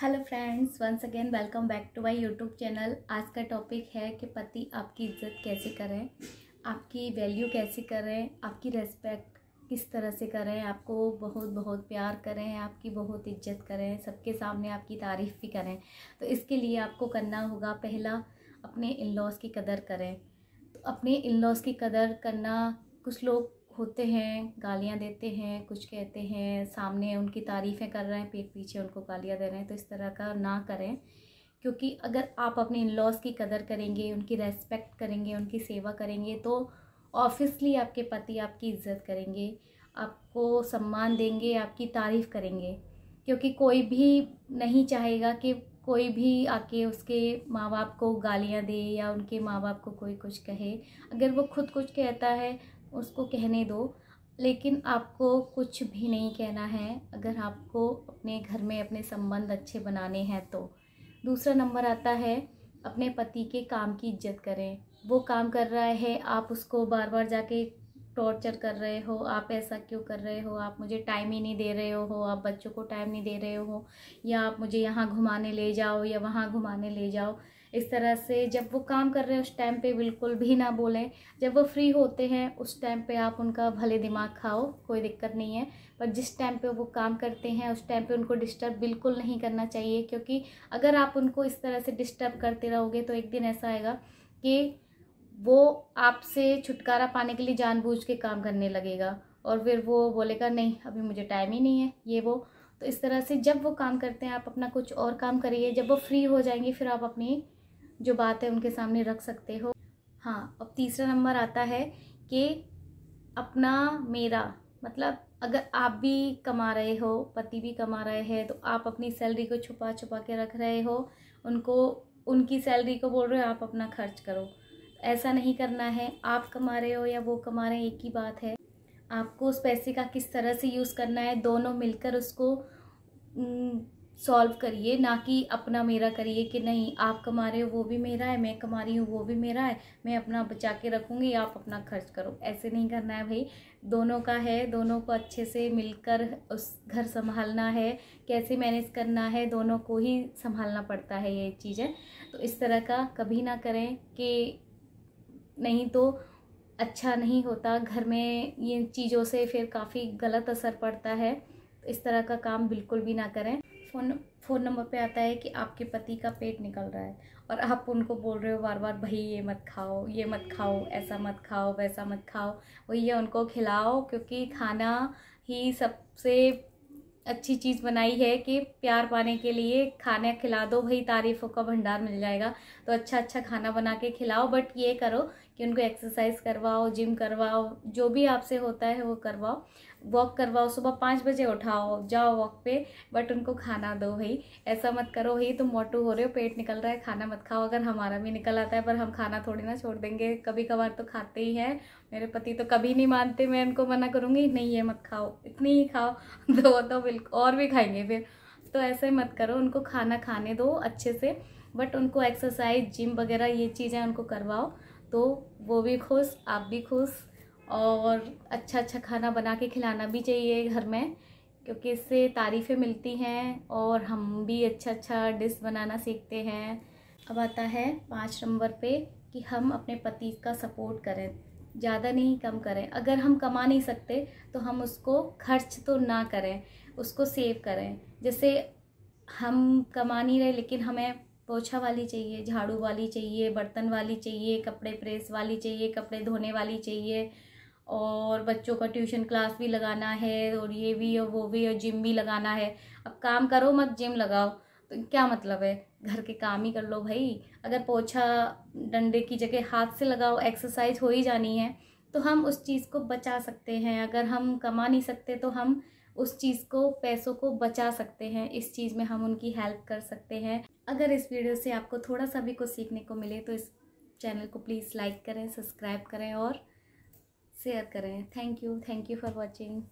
hello friends once again welcome back to my YouTube channel आज का topic है कि पति आपकी इज्जत कैसे करें आपकी वैल्यू कैसे करें आपकी रेस्पेक्ट किस तरह से करें आपको बहुत बहुत प्यार करें आपकी बहुत इज्जत करें सबके सामने आपकी तारीफ़ भी करें तो इसके लिए आपको करना होगा पहला अपने इन लॉज़ की कदर करें तो अपने इन लॉज़ की कदर करना कुछ लोग होते हैं गालियाँ देते हैं कुछ कहते हैं सामने उनकी तारीफ़ें कर रहे हैं पेट पीछे उनको गालियाँ दे रहे हैं तो इस तरह का ना करें क्योंकि अगर आप अपने इन लॉज की कदर करेंगे उनकी रेस्पेक्ट करेंगे उनकी सेवा करेंगे तो ऑफिसली आपके पति आपकी इज्जत करेंगे आपको सम्मान देंगे आपकी तारीफ़ करेंगे क्योंकि कोई भी नहीं चाहेगा कि कोई भी आके उसके माँ बाप को गालियाँ दे या उनके माँ बाप को कोई कुछ कहे अगर वो खुद कुछ कहता है उसको कहने दो लेकिन आपको कुछ भी नहीं कहना है अगर आपको अपने घर में अपने संबंध अच्छे बनाने हैं तो दूसरा नंबर आता है अपने पति के काम की इज्जत करें वो काम कर रहा है आप उसको बार बार जाके टॉर्चर कर रहे हो आप ऐसा क्यों कर रहे हो आप मुझे टाइम ही नहीं दे रहे हो आप बच्चों को टाइम नहीं दे रहे हो या आप मुझे यहाँ घुमाने ले जाओ या वहाँ घुमाने ले जाओ इस तरह से जब वो काम कर रहे हैं उस टाइम पे बिल्कुल भी ना बोलें जब वो फ्री होते हैं उस टाइम पे आप उनका भले दिमाग खाओ कोई दिक्कत नहीं है पर जिस टाइम पे वो काम करते हैं उस टाइम पे उनको डिस्टर्ब बिल्कुल नहीं करना चाहिए क्योंकि अगर आप उनको इस तरह से डिस्टर्ब करते रहोगे तो एक दिन ऐसा आएगा कि वो आपसे छुटकारा पाने के लिए जानबूझ के काम करने लगेगा और फिर वो बोलेगा नहीं अभी मुझे टाइम ही नहीं है ये वो तो इस तरह से जब वो काम करते हैं आप अपना कुछ और काम करिए जब वो फ्री हो जाएंगे फिर आप अपनी जो बात है उनके सामने रख सकते हो हाँ अब तीसरा नंबर आता है कि अपना मेरा मतलब अगर आप भी कमा रहे हो पति भी कमा रहे हैं तो आप अपनी सैलरी को छुपा छुपा के रख रहे हो उनको उनकी सैलरी को बोल रहे हो आप अपना खर्च करो ऐसा नहीं करना है आप कमा रहे हो या वो कमा रहे हैं एक ही बात है आपको उस पैसे का किस तरह से यूज़ करना है दोनों मिलकर उसको सॉल्व करिए ना कि अपना मेरा करिए कि नहीं आप कमा रहे हो वो भी मेरा है मैं कमा रही हूँ वो भी मेरा है मैं अपना बचा के रखूँगी आप अपना खर्च करो ऐसे नहीं करना है भाई दोनों का है दोनों को अच्छे से मिलकर उस घर संभालना है कैसे मैनेज करना है दोनों को ही संभालना पड़ता है ये चीज़ें तो इस तरह का कभी ना करें कि नहीं तो अच्छा नहीं होता घर में इन चीज़ों से फिर काफ़ी गलत असर पड़ता है इस तरह का काम बिल्कुल भी ना करें फ़ोन फ़ोन नंबर पे आता है कि आपके पति का पेट निकल रहा है और आप उनको बोल रहे हो बार बार भाई ये मत खाओ ये मत खाओ ऐसा मत खाओ वैसा मत खाओ वही उनको खिलाओ क्योंकि खाना ही सबसे अच्छी चीज़ बनाई है कि प्यार पाने के लिए खाना खिला दो भाई तारीफ़ों का भंडार मिल जाएगा तो अच्छा अच्छा खाना बना के खिलाओ बट ये करो कि उनको एक्सरसाइज करवाओ जिम करवाओ जो भी आपसे होता है वो करवाओ वॉक करवाओ सुबह पाँच बजे उठाओ जाओ वॉक पे बट उनको खाना दो भाई ऐसा मत करो भाई तुम मोटू हो रहे हो पेट निकल रहा है खाना मत खाओ अगर हमारा भी निकल आता है पर हम खाना थोड़ी ना छोड़ देंगे कभी कभार तो खाते ही हैं मेरे पति तो कभी नहीं मानते मैं उनको मना करूँगी नहीं ये मत खाओ इतनी ही खाओ दो तो बिल्कुल और भी खाएंगे फिर तो ऐसे मत करो उनको खाना खाने दो अच्छे से बट उनको एक्सरसाइज जिम वगैरह ये चीज़ें उनको करवाओ तो वो भी खुश आप भी खुश और अच्छा अच्छा खाना बना के खिलाना भी चाहिए घर में क्योंकि इससे तारीफ़ें मिलती हैं और हम भी अच्छा अच्छा डिश बनाना सीखते हैं अब आता है पाँच नंबर पे कि हम अपने पति का सपोर्ट करें ज़्यादा नहीं कम करें अगर हम कमा नहीं सकते तो हम उसको खर्च तो ना करें उसको सेव करें जैसे हम कमा नहीं रहे लेकिन हमें पोछा वाली चाहिए झाड़ू वाली चाहिए बर्तन वाली चाहिए कपड़े प्रेस वाली चाहिए कपड़े धोने वाली चाहिए और बच्चों का ट्यूशन क्लास भी लगाना है और ये भी और वो भी और जिम भी लगाना है अब काम करो मत जिम लगाओ तो क्या मतलब है घर के काम ही कर लो भाई अगर पोछा डंडे की जगह हाथ से लगाओ एक्सरसाइज हो ही जानी है तो हम उस चीज़ को बचा सकते हैं अगर हम कमा नहीं सकते तो हम उस चीज़ को पैसों को बचा सकते हैं इस चीज़ में हम उनकी हेल्प कर सकते हैं अगर इस वीडियो से आपको थोड़ा सा भी कुछ सीखने को मिले तो इस चैनल को प्लीज़ लाइक करें सब्सक्राइब करें और शेयर करें thank you thank you for watching